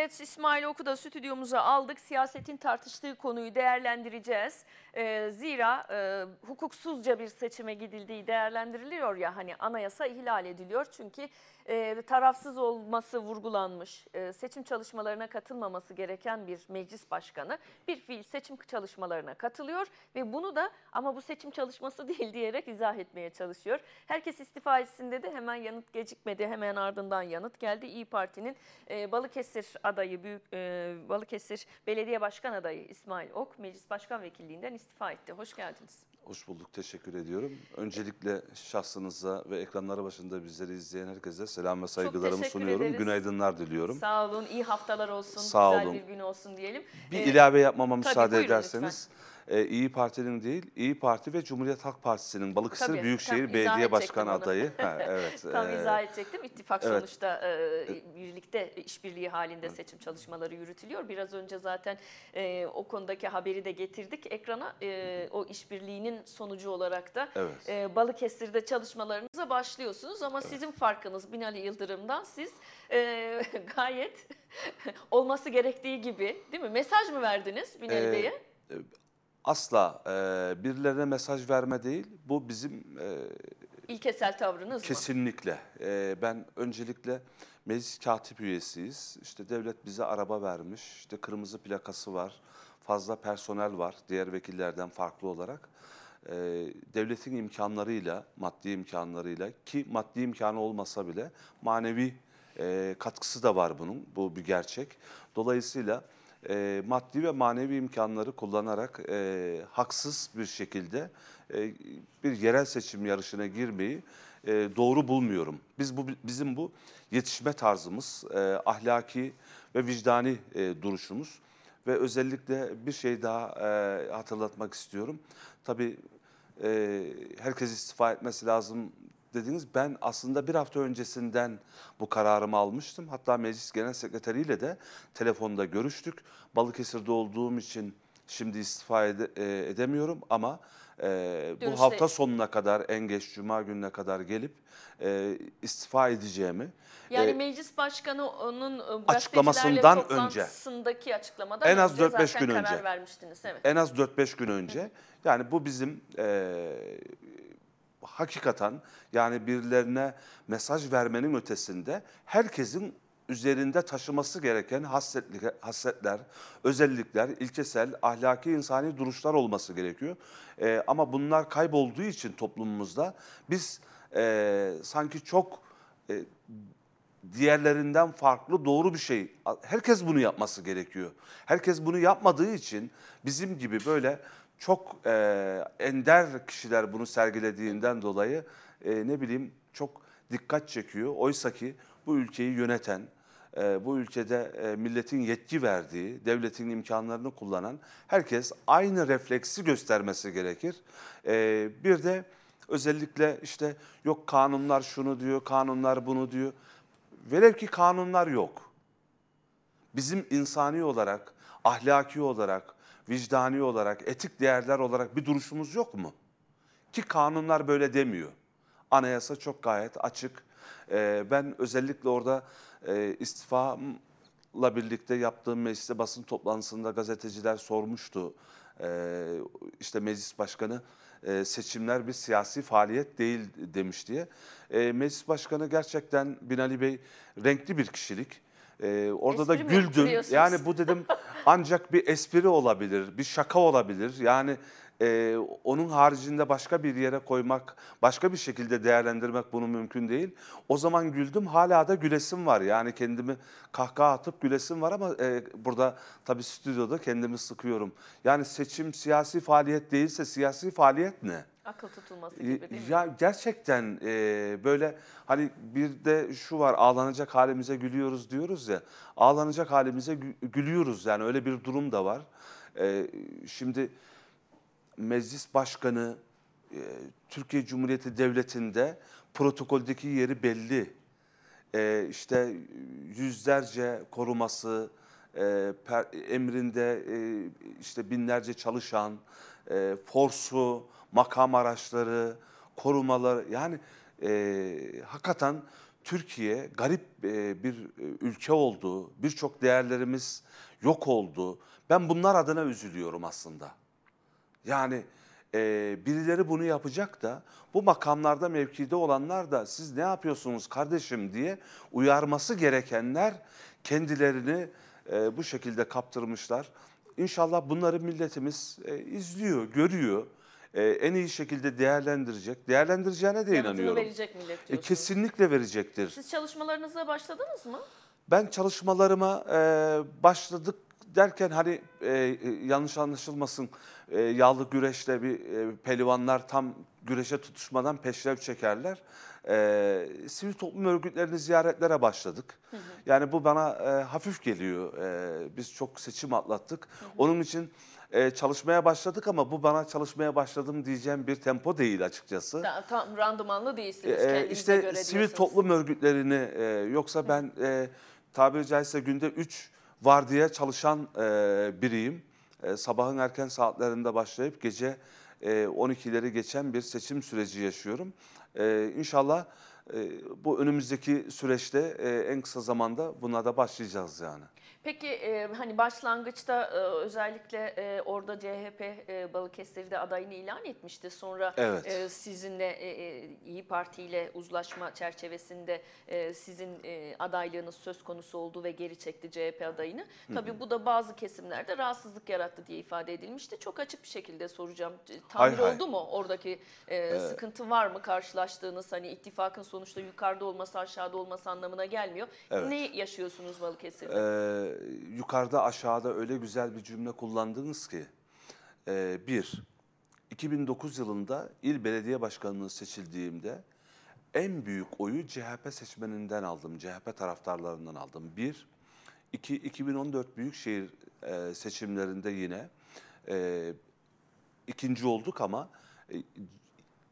Evet İsmail Oku da stüdyomuza aldık. Siyasetin tartıştığı konuyu değerlendireceğiz. Ee, zira e, hukuksuzca bir seçime gidildiği değerlendiriliyor ya hani anayasa ihlal ediliyor. Çünkü e, tarafsız olması vurgulanmış, e, seçim çalışmalarına katılmaması gereken bir meclis başkanı bir fiil seçim çalışmalarına katılıyor ve bunu da ama bu seçim çalışması değil diyerek izah etmeye çalışıyor. Herkes istifa etsin de hemen yanıt gecikmedi hemen ardından yanıt geldi. İyi Parti'nin e, Balıkesir adayı büyük e, Balıkesir Belediye Başkan adayı İsmail Ok meclis başkan vekilliğinden istifa etti. Hoş geldiniz. Hoş bulduk, teşekkür ediyorum. Öncelikle şahsınıza ve ekranları başında bizleri izleyen herkese selam ve saygılarımı sunuyorum. ederiz. Günaydınlar diliyorum. Sağ olun, iyi haftalar olsun, Sağ güzel bir gün olsun diyelim. Bir Ee, ilave yapmama müsaade buyurun ederseniz. E, İyi Parti'nin değil, İyi Parti ve Cumhuriyet Halk Partisi'nin Balıkesir Tabii, Büyükşehir tam Belediye Başkanı adayı. ha, evet. tam e, izah edecektim. İttifak evet. sonuçta e, e birlikte işbirliği halinde seçim çalışmaları yürütülüyor. Biraz önce zaten e, o konudaki haberi de getirdik ekrana. E, o işbirliğinin sonucu olarak da evet. e, Balıkesir'de çalışmalarınıza başlıyorsunuz ama evet. sizin farkınız Binali Yıldırım'dan siz e, gayet olması gerektiği gibi değil mi? Mesaj mı verdiniz Binali ee, Bey'e? E, asla e, birilerine mesaj verme değil. Bu bizim e, İlkesel tavrınız mı? kesinlikle. E, ben öncelikle meclis katip üyesiyiz. İşte devlet bize araba vermiş. İşte kırmızı plakası var. Fazla personel var diğer vekillerden farklı olarak. E, devletin imkanlarıyla, maddi imkanlarıyla ki maddi imkanı olmasa bile manevi e, katkısı da var bunun. Bu bir gerçek. Dolayısıyla e, maddi ve manevi imkanları kullanarak e, haksız bir şekilde e, bir yerel seçim yarışına girmeyi e, doğru bulmuyorum. Biz bu bizim bu yetişme tarzımız, e, ahlaki ve vicdani e, duruşumuz ve özellikle bir şey daha e, hatırlatmak istiyorum. Tabii e, herkes istifa etmesi lazım dediniz. Ben aslında bir hafta öncesinden bu kararımı almıştım. Hatta meclis genel sekreteriyle de telefonda görüştük. Balıkesir'de olduğum için şimdi istifa ede, e, edemiyorum ama e, bu hafta sonuna kadar en geç cuma gününe kadar gelip e, istifa edeceğimi. E, yani e, meclis başkanı onun e, açıklamasından önce açıklamadan en az 4-5 gün önce vermiştiniz. Evet. En az 4-5 gün önce. yani bu bizim e, hakikaten yani birilerine mesaj vermenin ötesinde herkesin üzerinde taşıması gereken hasletler, özellikler, ilkesel, ahlaki, insani duruşlar olması gerekiyor. E, ama bunlar kaybolduğu için toplumumuzda biz e, sanki çok e, diğerlerinden farklı doğru bir şey. Herkes bunu yapması gerekiyor. Herkes bunu yapmadığı için bizim gibi böyle çok e, ender kişiler bunu sergilediğinden dolayı e, ne bileyim çok dikkat çekiyor. Oysa ki bu ülkeyi yöneten, e, bu ülkede e, milletin yetki verdiği, devletin imkanlarını kullanan herkes aynı refleksi göstermesi gerekir. E, bir de özellikle işte yok kanunlar şunu diyor, kanunlar bunu diyor. Velev ki kanunlar yok. Bizim insani olarak, ahlaki olarak, vicdani olarak, etik değerler olarak bir duruşumuz yok mu? Ki kanunlar böyle demiyor. Anayasa çok gayet açık. Ee, ben özellikle orada e, istifamla birlikte yaptığım mecliste basın toplantısında gazeteciler sormuştu. Ee, işte meclis başkanı e, seçimler bir siyasi faaliyet değil demiş diye. E, meclis başkanı gerçekten Binali Bey renkli bir kişilik ee, orada espri da güldüm. Yani bu dedim ancak bir espri olabilir, bir şaka olabilir. Yani e, onun haricinde başka bir yere koymak, başka bir şekilde değerlendirmek bunu mümkün değil. O zaman güldüm, hala da gülesim var. Yani kendimi kahkaha atıp gülesim var ama e, burada tabii stüdyoda kendimi sıkıyorum. Yani seçim siyasi faaliyet değilse siyasi faaliyet ne? Akıl tutulması ee, gibi değil mi? Ya gerçekten e, böyle hani bir de şu var ağlanacak halimize gülüyoruz diyoruz ya. Ağlanacak halimize gülüyoruz yani öyle bir durum da var. E, şimdi meclis başkanı e, Türkiye Cumhuriyeti Devleti'nde protokoldeki yeri belli. E, işte yüzlerce koruması, e, per, emrinde e, işte binlerce çalışan, e, forsu, makam araçları, korumalar yani e, hakikaten Türkiye garip e, bir e, ülke oldu. Birçok değerlerimiz yok oldu. Ben bunlar adına üzülüyorum aslında. Yani e, birileri bunu yapacak da bu makamlarda mevkide olanlar da siz ne yapıyorsunuz kardeşim diye uyarması gerekenler kendilerini e, bu şekilde kaptırmışlar. İnşallah bunları milletimiz e, izliyor, görüyor e, en iyi şekilde değerlendirecek. Değerlendireceğine de Yanıtını inanıyorum. verecek millet E, kesinlikle verecektir. Siz çalışmalarınıza başladınız mı? Ben çalışmalarıma e, başladık derken hani e, yanlış anlaşılmasın e, yağlı güreşle bir e, pelivanlar tam güreşe tutuşmadan peşrev çekerler. E, sivil toplum örgütlerini ziyaretlere başladık. Yani bu bana e, hafif geliyor. E, biz çok seçim atlattık. Onun için e, çalışmaya başladık ama bu bana çalışmaya başladım diyeceğim bir tempo değil açıkçası. Ta, tam randımanlı değilsiniz e, işte göre İşte sivil toplum örgütlerini e, yoksa ben e, tabiri caizse günde 3 vardiya çalışan e, biriyim. E, sabahın erken saatlerinde başlayıp gece e, 12'leri geçen bir seçim süreci yaşıyorum. E, inşallah e, bu önümüzdeki süreçte e, en kısa zamanda buna da başlayacağız yani. Peki e, hani başlangıçta e, özellikle e, orada CHP e, Balıkesir'de adayını ilan etmişti. Sonra evet. e, sizinle e, e, İyi Parti ile uzlaşma çerçevesinde e, sizin e, adaylığınız söz konusu oldu ve geri çekti CHP adayını. Hı -hı. Tabii bu da bazı kesimlerde rahatsızlık yarattı diye ifade edilmişti. Çok açık bir şekilde soracağım. Tamir hay, oldu hay. mu? Oradaki e, ee, sıkıntı var mı karşılaştığınız? Hani ittifakın sonuçta yukarıda olması aşağıda olması anlamına gelmiyor. Evet. Ne yaşıyorsunuz Balıkesir'de? Ee, yukarıda aşağıda öyle güzel bir cümle kullandınız ki. E, bir, 2009 yılında il belediye başkanlığı seçildiğimde en büyük oyu CHP seçmeninden aldım, CHP taraftarlarından aldım. Bir, iki, 2014 Büyükşehir e, seçimlerinde yine e, ikinci olduk ama e,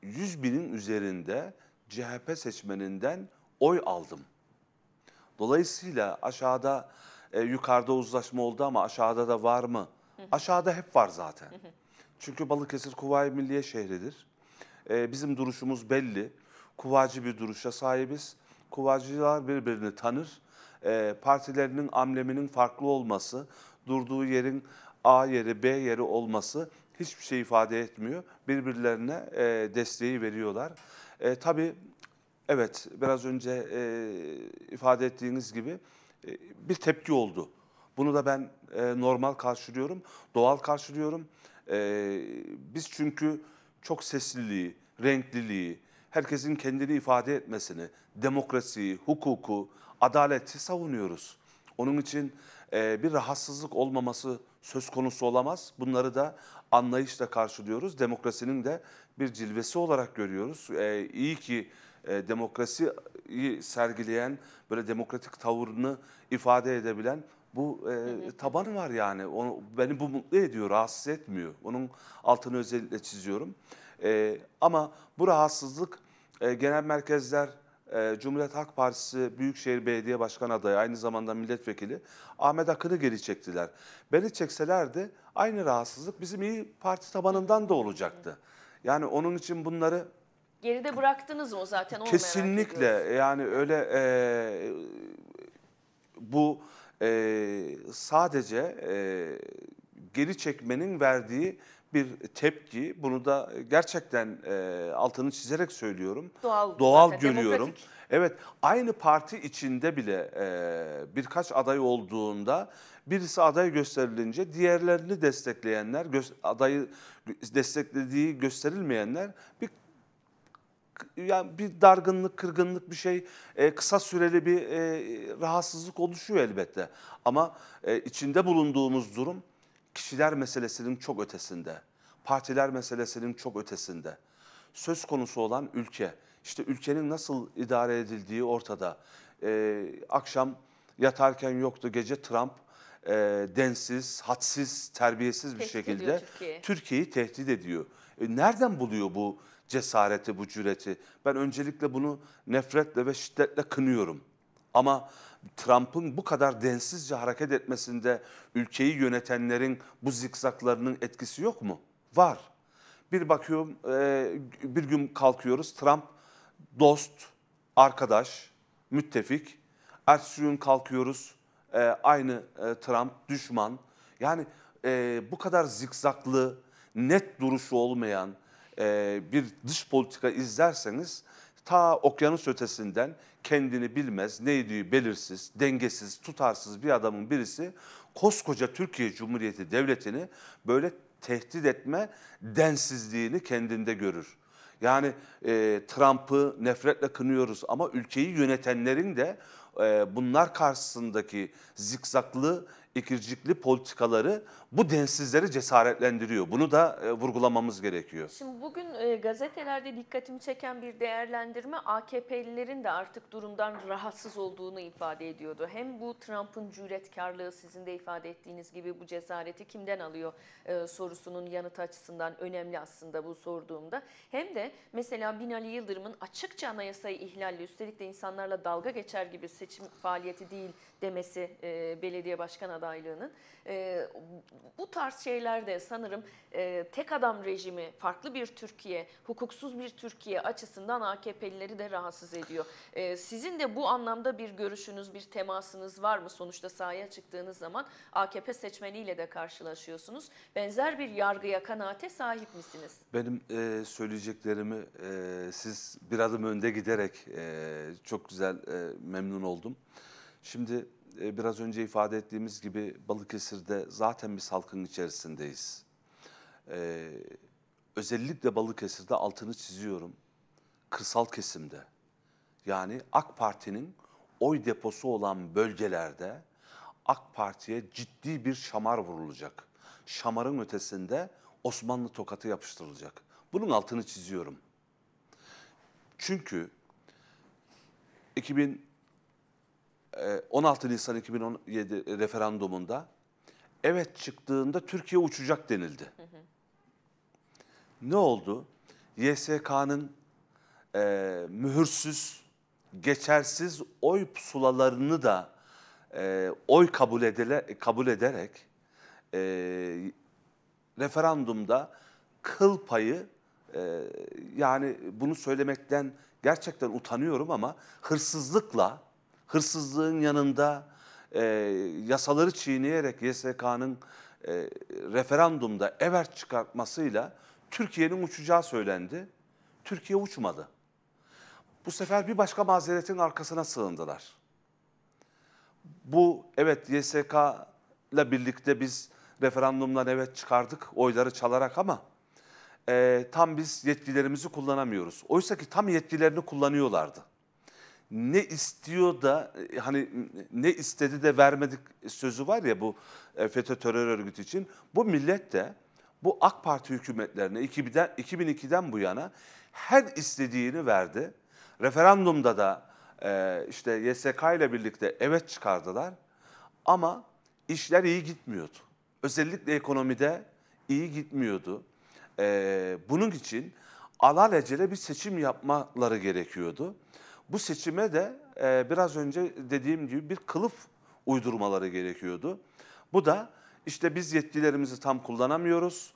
100 binin üzerinde CHP seçmeninden oy aldım. Dolayısıyla aşağıda e, yukarıda uzlaşma oldu ama aşağıda da var mı? Hı hı. Aşağıda hep var zaten. Hı hı. Çünkü Balıkesir Kuvayi Milliye şehridir. E, bizim duruşumuz belli. Kuvacı bir duruşa sahibiz. Kuvacılar birbirini tanır. E, partilerinin ambleminin farklı olması, durduğu yerin A yeri, B yeri olması hiçbir şey ifade etmiyor. Birbirlerine e, desteği veriyorlar. E, tabii evet biraz önce e, ifade ettiğiniz gibi e, bir tepki oldu. Bunu da ben e, normal karşılıyorum, doğal karşılıyorum. E, biz çünkü çok sesliliği, renkliliği, herkesin kendini ifade etmesini, demokrasiyi, hukuku, adaleti savunuyoruz. Onun için e, bir rahatsızlık olmaması söz konusu olamaz. Bunları da anlayışla karşılıyoruz. Demokrasinin de bir cilvesi olarak görüyoruz. E, iyi ki e, demokrasi sergileyen, böyle demokratik tavrını ifade edebilen bu e, evet. tabanı var yani. Onu, beni bu mutlu ediyor, rahatsız etmiyor. Onun altını özellikle çiziyorum. E, ama bu rahatsızlık e, genel merkezler, e, Cumhuriyet Halk Partisi Büyükşehir Belediye Başkan adayı, aynı zamanda milletvekili Ahmet Akın'ı geri çektiler. Beni çekselerdi aynı rahatsızlık bizim iyi parti tabanından da olacaktı. Yani onun için bunları Geride bıraktınız mı zaten? Onu Kesinlikle yani öyle e, bu e, sadece e, geri çekmenin verdiği bir tepki. Bunu da gerçekten e, altını çizerek söylüyorum. Doğal, Doğal zaten, görüyorum. Demokratik. Evet aynı parti içinde bile e, birkaç aday olduğunda birisi aday gösterilince diğerlerini destekleyenler, adayı desteklediği gösterilmeyenler bir yani bir dargınlık, kırgınlık bir şey, e, kısa süreli bir e, rahatsızlık oluşuyor elbette. Ama e, içinde bulunduğumuz durum kişiler meselesinin çok ötesinde. Partiler meselesinin çok ötesinde. Söz konusu olan ülke. işte ülkenin nasıl idare edildiği ortada. E, akşam yatarken yoktu gece Trump e, densiz, hadsiz, terbiyesiz bir tehdit şekilde Türkiye'yi Türkiye tehdit ediyor. E, nereden buluyor bu cesareti, bu cüreti. Ben öncelikle bunu nefretle ve şiddetle kınıyorum. Ama Trump'ın bu kadar densizce hareket etmesinde ülkeyi yönetenlerin bu zikzaklarının etkisi yok mu? Var. Bir bakıyorum e, bir gün kalkıyoruz Trump dost, arkadaş, müttefik. Ertesi gün kalkıyoruz e, aynı e, Trump düşman. Yani bu kadar zikzaklı, net duruşu olmayan, e, bir dış politika izlerseniz ta okyanus ötesinden kendini bilmez, neydiği belirsiz, dengesiz, tutarsız bir adamın birisi koskoca Türkiye Cumhuriyeti Devleti'ni böyle tehdit etme densizliğini kendinde görür. Yani e, Trump'ı nefretle kınıyoruz ama ülkeyi yönetenlerin de e, bunlar karşısındaki zikzaklı ikircikli politikaları bu densizleri cesaretlendiriyor. Bunu da e, vurgulamamız gerekiyor. Şimdi bugün e, gazetelerde dikkatimi çeken bir değerlendirme AKP'lilerin de artık durumdan rahatsız olduğunu ifade ediyordu. Hem bu Trump'ın cüretkarlığı sizin de ifade ettiğiniz gibi bu cesareti kimden alıyor e, sorusunun yanıt açısından önemli aslında bu sorduğumda. Hem de mesela Binali Yıldırım'ın açıkça anayasayı ihlali üstelik de insanlarla dalga geçer gibi seçim faaliyeti değil demesi e, belediye başkan adaylığının. E, bu tarz şeyler de sanırım e, tek adam rejimi, farklı bir Türkiye, hukuksuz bir Türkiye açısından AKP'lileri de rahatsız ediyor. E, sizin de bu anlamda bir görüşünüz, bir temasınız var mı? Sonuçta sahaya çıktığınız zaman AKP seçmeniyle de karşılaşıyorsunuz. Benzer bir yargıya, kanaate sahip misiniz? Benim e, söyleyeceklerimi e, siz bir adım önde giderek e, çok güzel e, memnun oldum. Şimdi e, biraz önce ifade ettiğimiz gibi Balıkesir'de zaten bir salkın içerisindeyiz. E, özellikle Balıkesir'de altını çiziyorum. Kırsal kesimde yani AK Parti'nin oy deposu olan bölgelerde AK Parti'ye ciddi bir şamar vurulacak. Şamarın ötesinde Osmanlı tokatı yapıştırılacak. Bunun altını çiziyorum. Çünkü 2000 16 ee, Nisan 2017 referandumunda evet çıktığında Türkiye uçacak denildi. Hı hı. Ne oldu? YSK'nın e, mühürsüz, geçersiz oy pusulalarını da e, oy kabul, edele, kabul ederek e, referandumda kıl payı e, yani bunu söylemekten gerçekten utanıyorum ama hırsızlıkla hırsızlığın yanında e, yasaları çiğneyerek YSK'nın e, referandumda evet çıkartmasıyla Türkiye'nin uçacağı söylendi. Türkiye uçmadı. Bu sefer bir başka mazeretin arkasına sığındılar. Bu evet YSK ile birlikte biz referandumdan evet çıkardık oyları çalarak ama e, tam biz yetkilerimizi kullanamıyoruz. Oysa ki tam yetkilerini kullanıyorlardı ne istiyor da e, hani ne istedi de vermedik sözü var ya bu e, FETÖ terör örgütü için. Bu millet de bu AK Parti hükümetlerine 2000'den, 2002'den bu yana her istediğini verdi. Referandumda da e, işte YSK ile birlikte evet çıkardılar. Ama işler iyi gitmiyordu. Özellikle ekonomide iyi gitmiyordu. bunun için alelacele bir seçim yapmaları gerekiyordu. Bu seçime de e, biraz önce dediğim gibi bir kılıf uydurmaları gerekiyordu. Bu da işte biz yetkilerimizi tam kullanamıyoruz.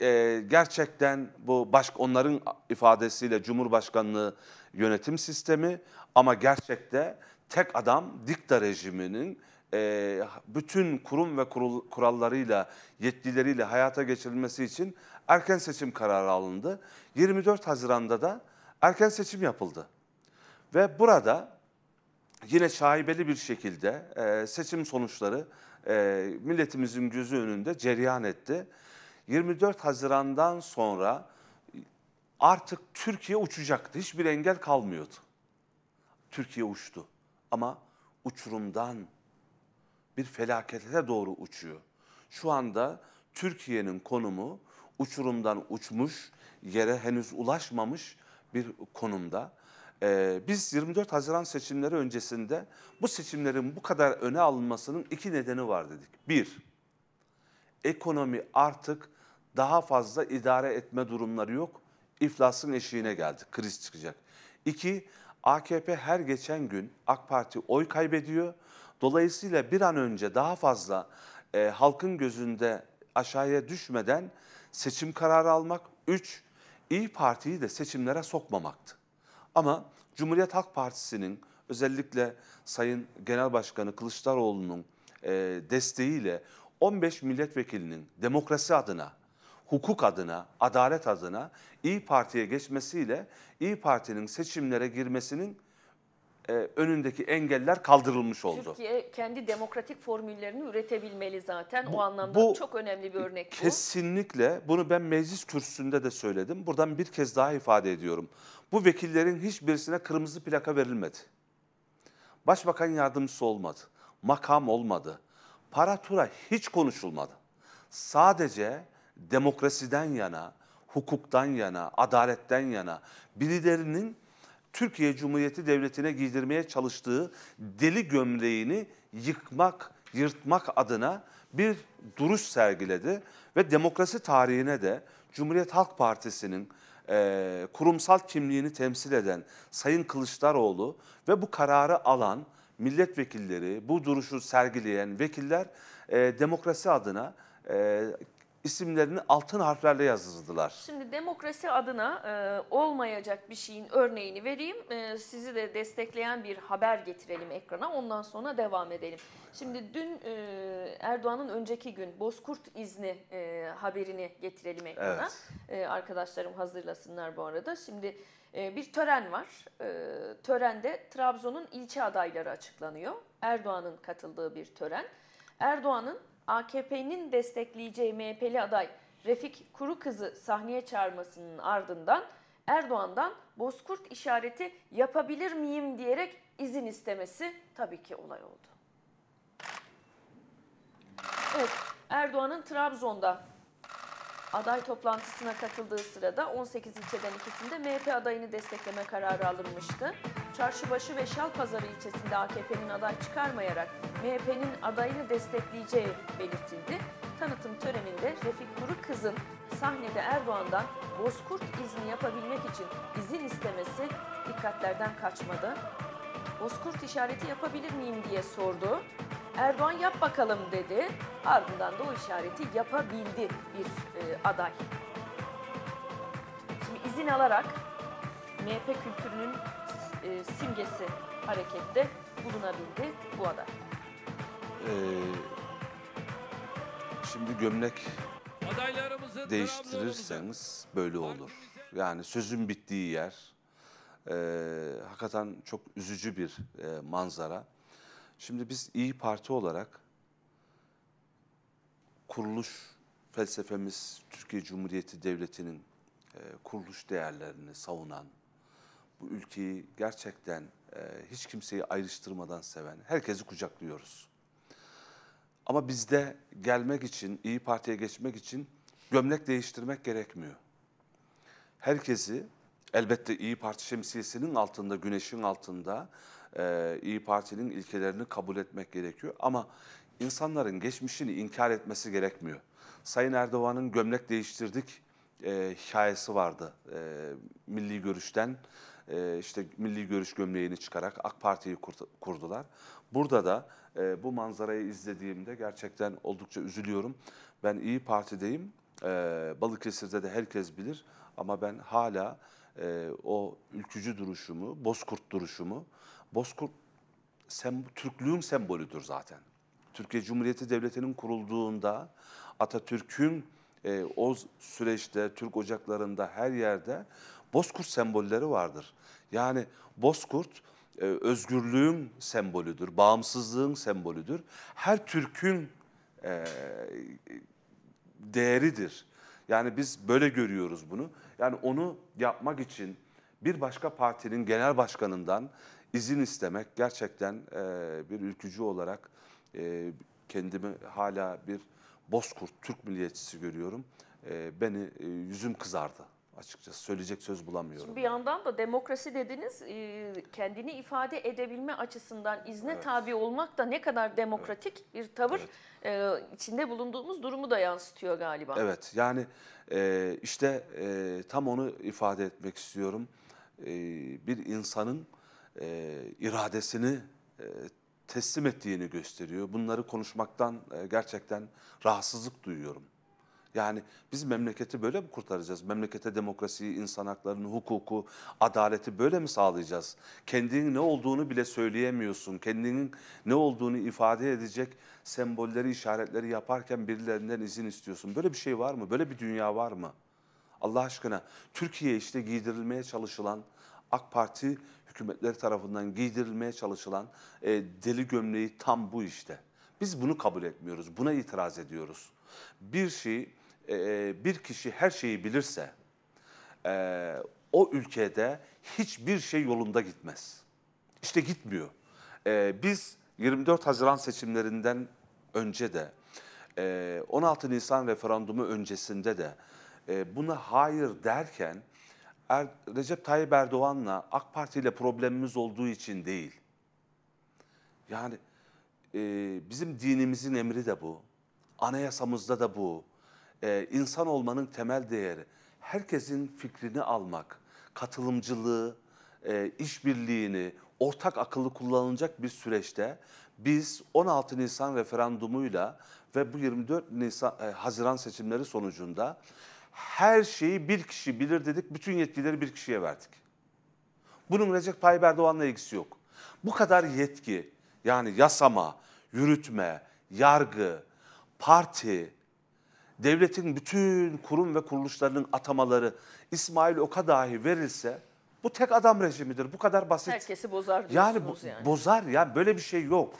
E, gerçekten bu baş, onların ifadesiyle Cumhurbaşkanlığı yönetim sistemi ama gerçekte tek adam dikta rejiminin e, bütün kurum ve kurul, kurallarıyla, yetkileriyle hayata geçirilmesi için erken seçim kararı alındı. 24 Haziran'da da erken seçim yapıldı. Ve burada yine şaibeli bir şekilde e, seçim sonuçları e, milletimizin gözü önünde cereyan etti. 24 Haziran'dan sonra artık Türkiye uçacaktı. Hiçbir engel kalmıyordu. Türkiye uçtu ama uçurumdan bir felakete doğru uçuyor. Şu anda Türkiye'nin konumu uçurumdan uçmuş, yere henüz ulaşmamış bir konumda. Ee, biz 24 Haziran seçimleri öncesinde bu seçimlerin bu kadar öne alınmasının iki nedeni var dedik. Bir, ekonomi artık daha fazla idare etme durumları yok. İflasın eşiğine geldi, kriz çıkacak. İki, AKP her geçen gün AK Parti oy kaybediyor. Dolayısıyla bir an önce daha fazla e, halkın gözünde aşağıya düşmeden seçim kararı almak. Üç, İyi Parti'yi de seçimlere sokmamaktı. Ama Cumhuriyet Halk Partisi'nin özellikle Sayın Genel Başkanı Kılıçdaroğlu'nun e, desteğiyle 15 milletvekilinin demokrasi adına, hukuk adına, adalet adına İyi Parti'ye geçmesiyle İyi Parti'nin seçimlere girmesinin e, önündeki engeller kaldırılmış oldu. Türkiye kendi demokratik formüllerini üretebilmeli zaten. Bu, o anlamda bu, çok önemli bir örnek bu. Kesinlikle bunu ben meclis kürsüsünde de söyledim. Buradan bir kez daha ifade ediyorum. Bu vekillerin hiçbirisine kırmızı plaka verilmedi. Başbakan yardımcısı olmadı. Makam olmadı. Para tura hiç konuşulmadı. Sadece demokrasiden yana, hukuktan yana, adaletten yana birilerinin Türkiye Cumhuriyeti Devleti'ne giydirmeye çalıştığı deli gömleğini yıkmak, yırtmak adına bir duruş sergiledi ve demokrasi tarihine de Cumhuriyet Halk Partisi'nin e, kurumsal kimliğini temsil eden Sayın Kılıçdaroğlu ve bu kararı alan milletvekilleri, bu duruşu sergileyen vekiller e, demokrasi adına e, isimlerini altın harflerle yazdırdılar. Şimdi demokrasi adına e, olmayacak bir şeyin örneğini vereyim. E, sizi de destekleyen bir haber getirelim ekrana. Ondan sonra devam edelim. Şimdi dün e, Erdoğan'ın önceki gün Bozkurt izni e, haberini getirelim ekrana. Evet. E, arkadaşlarım hazırlasınlar bu arada. Şimdi e, bir tören var. E, törende Trabzon'un ilçe adayları açıklanıyor. Erdoğan'ın katıldığı bir tören. Erdoğan'ın AKP'nin destekleyeceği MHP'li aday Refik Kurukız'ı sahneye çağırmasının ardından Erdoğan'dan bozkurt işareti yapabilir miyim diyerek izin istemesi tabii ki olay oldu. Evet, Erdoğan'ın Trabzon'da aday toplantısına katıldığı sırada 18 ilçeden ikisinde MHP adayını destekleme kararı alınmıştı. Çarşıbaşı ve Şalpazarı ilçesinde AKP'nin aday çıkarmayarak MHP'nin adayını destekleyeceği belirtildi. Tanıtım töreninde Refik Kuru Kız'ın sahnede Erdoğan'dan bozkurt izni yapabilmek için izin istemesi dikkatlerden kaçmadı bozkurt işareti yapabilir miyim diye sordu. Erdoğan yap bakalım dedi. Ardından da o işareti yapabildi bir e, aday. Şimdi izin alarak MHP kültürünün e, simgesi harekette bulunabildi bu aday. Ee, şimdi gömlek değiştirirseniz böyle olur. Yani sözün bittiği yer, ee, hakikaten çok üzücü bir e, manzara. Şimdi biz İyi Parti olarak kuruluş felsefemiz Türkiye Cumhuriyeti Devleti'nin e, kuruluş değerlerini savunan, bu ülkeyi gerçekten e, hiç kimseyi ayrıştırmadan seven, herkesi kucaklıyoruz. Ama bizde gelmek için, İyi Parti'ye geçmek için gömlek değiştirmek gerekmiyor. Herkesi Elbette İyi Parti şemsiyesinin altında, güneşin altında e, İyi Parti'nin ilkelerini kabul etmek gerekiyor. Ama insanların geçmişini inkar etmesi gerekmiyor. Sayın Erdoğan'ın gömlek değiştirdik e, hikayesi vardı. E, milli görüşten e, işte milli görüş gömleğini çıkarak AK Parti'yi kurdular. Burada da e, bu manzarayı izlediğimde gerçekten oldukça üzülüyorum. Ben İyi Parti'deyim. E, Balıkesir'de de herkes bilir ama ben hala e, o ülkücü duruşumu, bozkurt duruşumu. Bozkurt sem, Türklüğün sembolüdür zaten. Türkiye Cumhuriyeti Devleti'nin kurulduğunda Atatürk'ün e, o süreçte Türk ocaklarında her yerde bozkurt sembolleri vardır. Yani bozkurt e, özgürlüğün sembolüdür, bağımsızlığın sembolüdür. Her Türk'ün e, değeridir. Yani biz böyle görüyoruz bunu. Yani onu yapmak için bir başka partinin genel başkanından izin istemek gerçekten e, bir ülkücü olarak e, kendimi hala bir bozkurt Türk milliyetçisi görüyorum. E, beni e, yüzüm kızardı açıkçası söyleyecek söz bulamıyorum. Şimdi bir yandan da demokrasi dediniz e, kendini ifade edebilme açısından izne evet. tabi olmak da ne kadar demokratik evet. bir tavır evet. E, içinde bulunduğumuz durumu da yansıtıyor galiba. Evet yani e, işte tam onu ifade etmek istiyorum. Bir insanın iradesini teslim ettiğini gösteriyor. Bunları konuşmaktan gerçekten rahatsızlık duyuyorum. Yani biz memleketi böyle mi kurtaracağız? Memlekete demokrasiyi, insan haklarını, hukuku, adaleti böyle mi sağlayacağız? Kendinin ne olduğunu bile söyleyemiyorsun. Kendinin ne olduğunu ifade edecek sembolleri, işaretleri yaparken birilerinden izin istiyorsun. Böyle bir şey var mı? Böyle bir dünya var mı? Allah aşkına Türkiye işte giydirilmeye çalışılan AK Parti hükümetleri tarafından giydirilmeye çalışılan e, deli gömleği tam bu işte. Biz bunu kabul etmiyoruz. Buna itiraz ediyoruz. Bir şey. Ee, bir kişi her şeyi bilirse e, o ülkede hiçbir şey yolunda gitmez. İşte gitmiyor. Ee, biz 24 Haziran seçimlerinden önce de 16 e, Nisan referandumu öncesinde de e, buna hayır derken er, Recep Tayyip Erdoğan'la AK Parti ile problemimiz olduğu için değil. Yani e, bizim dinimizin emri de bu. Anayasamızda da bu e, insan olmanın temel değeri. Herkesin fikrini almak, katılımcılığı, e, işbirliğini, ortak akıllı kullanılacak bir süreçte biz 16 Nisan referandumuyla ve bu 24 Nisan e, Haziran seçimleri sonucunda her şeyi bir kişi bilir dedik, bütün yetkileri bir kişiye verdik. Bunun Recep Tayyip Erdoğan'la ilgisi yok. Bu kadar yetki yani yasama, yürütme, yargı, parti, devletin bütün kurum ve kuruluşlarının atamaları İsmail Oka dahi verilse bu tek adam rejimidir. Bu kadar basit. Herkesi bozar diyorsunuz yani. yani. Bozar yani böyle bir şey yok.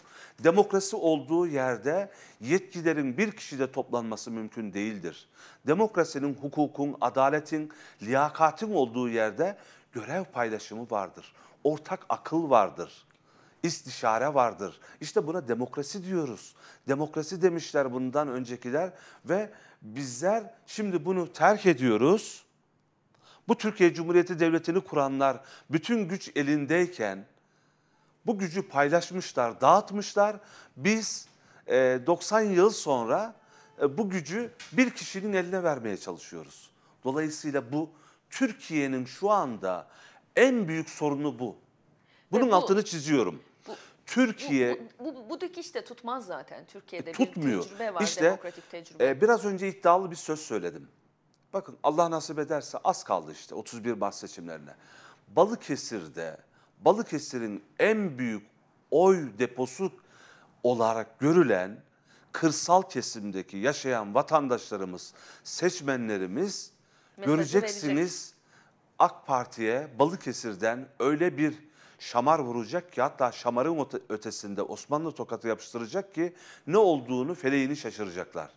Demokrasi olduğu yerde yetkilerin bir kişide toplanması mümkün değildir. Demokrasinin, hukukun, adaletin, liyakatin olduğu yerde görev paylaşımı vardır. Ortak akıl vardır istişare vardır. İşte buna demokrasi diyoruz. Demokrasi demişler bundan öncekiler ve bizler şimdi bunu terk ediyoruz. Bu Türkiye Cumhuriyeti Devleti'ni kuranlar bütün güç elindeyken bu gücü paylaşmışlar, dağıtmışlar. Biz 90 e, yıl sonra e, bu gücü bir kişinin eline vermeye çalışıyoruz. Dolayısıyla bu Türkiye'nin şu anda en büyük sorunu bu. Bunun bu, altını çiziyorum. Türkiye bu, bu, bu, bu dikiş de tutmaz zaten Türkiye'de e, tutmuyor. bir tecrübe var işte, demokratik tecrübe. E, biraz önce iddialı bir söz söyledim. Bakın Allah nasip ederse az kaldı işte 31 bas seçimlerine. Balıkesir'de Balıkesir'in en büyük oy deposu olarak görülen kırsal kesimdeki yaşayan vatandaşlarımız, seçmenlerimiz Mesajı göreceksiniz verecek. AK Parti'ye Balıkesir'den öyle bir şamar vuracak ki hatta şamarın ötesinde Osmanlı tokatı yapıştıracak ki ne olduğunu feleğini şaşıracaklar.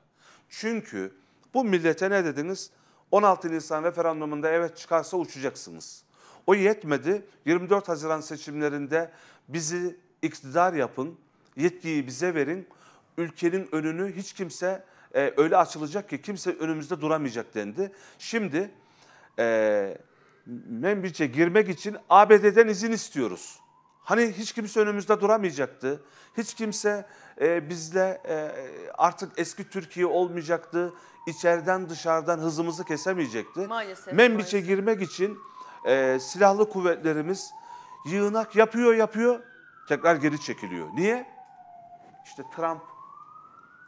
Çünkü bu millete ne dediniz? 16 Nisan referandumunda evet çıkarsa uçacaksınız. O yetmedi. 24 Haziran seçimlerinde bizi iktidar yapın, yetkiyi bize verin. Ülkenin önünü hiç kimse e, öyle açılacak ki kimse önümüzde duramayacak dendi. Şimdi e, Membiç'e girmek için ABD'den izin istiyoruz. Hani hiç kimse önümüzde duramayacaktı. Hiç kimse e, bizle e, artık eski Türkiye olmayacaktı. İçeriden dışarıdan hızımızı kesemeyecekti. Maalesef. Membiç'e girmek için e, silahlı kuvvetlerimiz yığınak yapıyor yapıyor tekrar geri çekiliyor. Niye? İşte Trump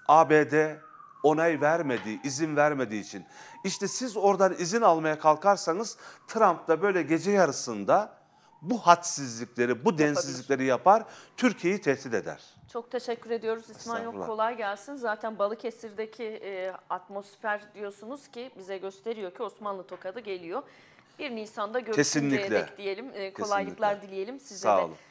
ABD onay vermediği, izin vermediği için. İşte siz oradan izin almaya kalkarsanız Trump da böyle gece yarısında bu hadsizlikleri, bu densizlikleri yapar, Türkiye'yi tehdit eder. Çok teşekkür ediyoruz İsmail Yok. Kolay gelsin. Zaten Balıkesir'deki e, atmosfer diyorsunuz ki bize gösteriyor ki Osmanlı tokadı geliyor. 1 Nisan'da görüşmek Kesinlikle. diyelim. E, kolaylıklar Kesinlikle. dileyelim size Sağ de. Olun.